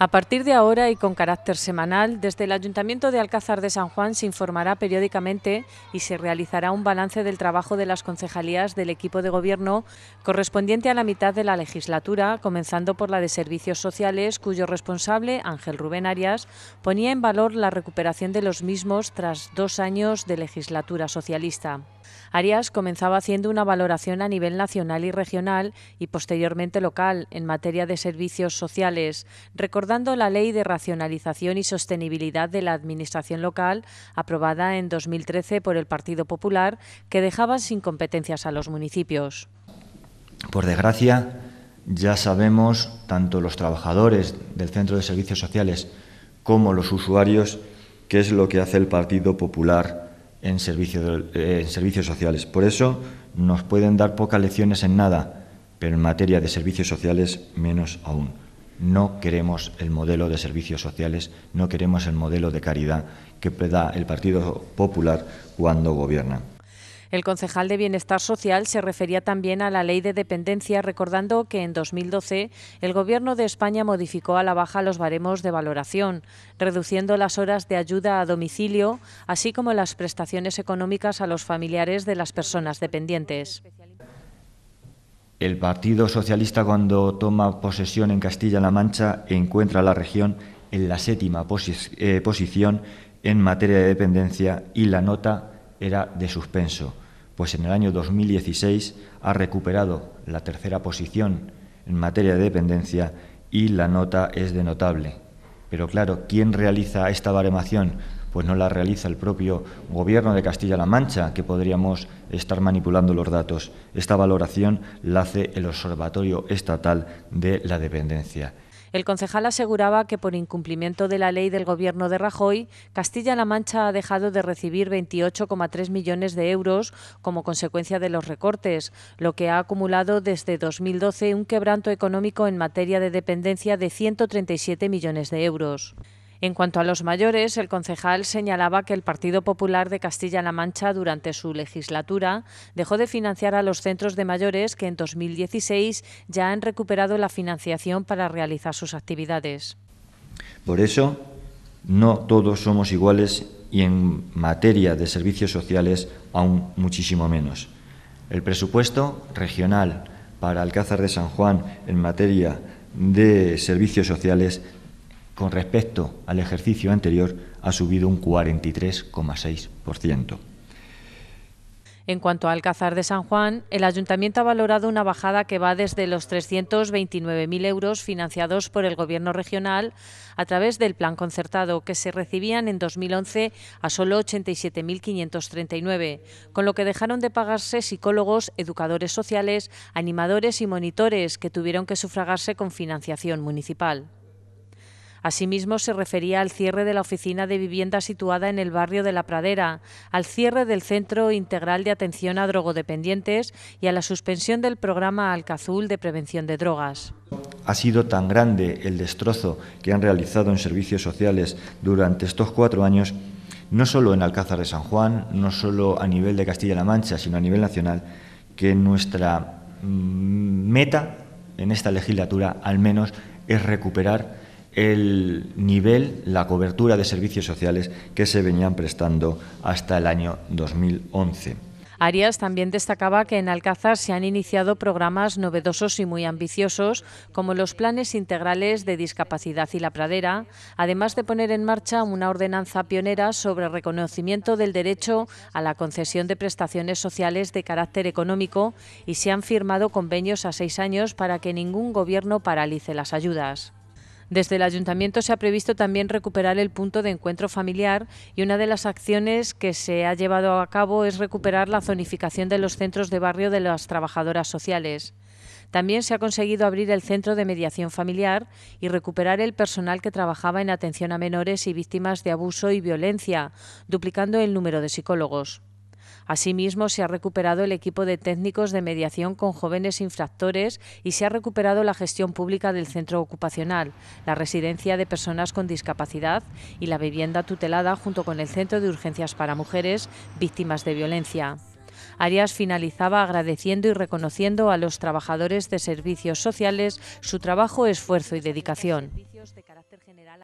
A partir de ahora y con carácter semanal, desde el Ayuntamiento de Alcázar de San Juan se informará periódicamente y se realizará un balance del trabajo de las concejalías del equipo de gobierno correspondiente a la mitad de la legislatura, comenzando por la de Servicios Sociales, cuyo responsable, Ángel Rubén Arias, ponía en valor la recuperación de los mismos tras dos años de legislatura socialista. Arias comenzaba haciendo una valoración a nivel nacional y regional y posteriormente local en materia de servicios sociales, recordando la Ley de Racionalización y Sostenibilidad de la Administración Local, aprobada en 2013 por el Partido Popular, que dejaba sin competencias a los municipios. Por desgracia, ya sabemos, tanto los trabajadores del Centro de Servicios Sociales como los usuarios, qué es lo que hace el Partido Popular eh, en, servicios sociales. Por eso nos pueden dar pocas lecciones en nada, pero en materia de servicios sociales menos aún. No queremos el modelo de servicios sociales, no queremos el modelo de caridad que da el Partido Popular cuando gobierna. El concejal de Bienestar Social se refería también a la ley de dependencia, recordando que en 2012 el Gobierno de España modificó a la baja los baremos de valoración, reduciendo las horas de ayuda a domicilio, así como las prestaciones económicas a los familiares de las personas dependientes. El Partido Socialista cuando toma posesión en Castilla-La Mancha encuentra a la región en la séptima eh, posición en materia de dependencia y la nota era de suspenso, pues en el año 2016 ha recuperado la tercera posición en materia de dependencia y la nota es de notable. Pero claro, ¿quién realiza esta baremación? Pues no la realiza el propio gobierno de Castilla-La Mancha, que podríamos estar manipulando los datos. Esta valoración la hace el Observatorio Estatal de la Dependencia. El concejal aseguraba que por incumplimiento de la ley del gobierno de Rajoy, Castilla-La Mancha ha dejado de recibir 28,3 millones de euros como consecuencia de los recortes, lo que ha acumulado desde 2012 un quebranto económico en materia de dependencia de 137 millones de euros. En cuanto a los mayores, el concejal señalaba que el Partido Popular de Castilla-La Mancha durante su legislatura dejó de financiar a los centros de mayores que en 2016 ya han recuperado la financiación para realizar sus actividades. Por eso, no todos somos iguales y en materia de servicios sociales aún muchísimo menos. El presupuesto regional para Alcázar de San Juan en materia de servicios sociales con respecto al ejercicio anterior ha subido un 43,6%. En cuanto a Alcázar de San Juan, el Ayuntamiento ha valorado una bajada que va desde los 329.000 euros financiados por el Gobierno regional a través del plan concertado, que se recibían en 2011 a solo 87.539, con lo que dejaron de pagarse psicólogos, educadores sociales, animadores y monitores que tuvieron que sufragarse con financiación municipal. Asimismo, se refería al cierre de la oficina de vivienda situada en el barrio de La Pradera, al cierre del Centro Integral de Atención a Drogodependientes y a la suspensión del programa Alcazul de prevención de drogas. Ha sido tan grande el destrozo que han realizado en servicios sociales durante estos cuatro años no solo en Alcázar de San Juan, no solo a nivel de Castilla-La Mancha, sino a nivel nacional, que nuestra mm, meta en esta legislatura al menos es recuperar el nivel, la cobertura de servicios sociales que se venían prestando hasta el año 2011. Arias también destacaba que en Alcázar se han iniciado programas novedosos y muy ambiciosos, como los planes integrales de discapacidad y la pradera, además de poner en marcha una ordenanza pionera sobre reconocimiento del derecho a la concesión de prestaciones sociales de carácter económico y se han firmado convenios a seis años para que ningún gobierno paralice las ayudas. Desde el ayuntamiento se ha previsto también recuperar el punto de encuentro familiar y una de las acciones que se ha llevado a cabo es recuperar la zonificación de los centros de barrio de las trabajadoras sociales. También se ha conseguido abrir el centro de mediación familiar y recuperar el personal que trabajaba en atención a menores y víctimas de abuso y violencia, duplicando el número de psicólogos. Asimismo, se ha recuperado el equipo de técnicos de mediación con jóvenes infractores y se ha recuperado la gestión pública del centro ocupacional, la residencia de personas con discapacidad y la vivienda tutelada junto con el centro de urgencias para mujeres víctimas de violencia. Arias finalizaba agradeciendo y reconociendo a los trabajadores de servicios sociales su trabajo, esfuerzo y dedicación.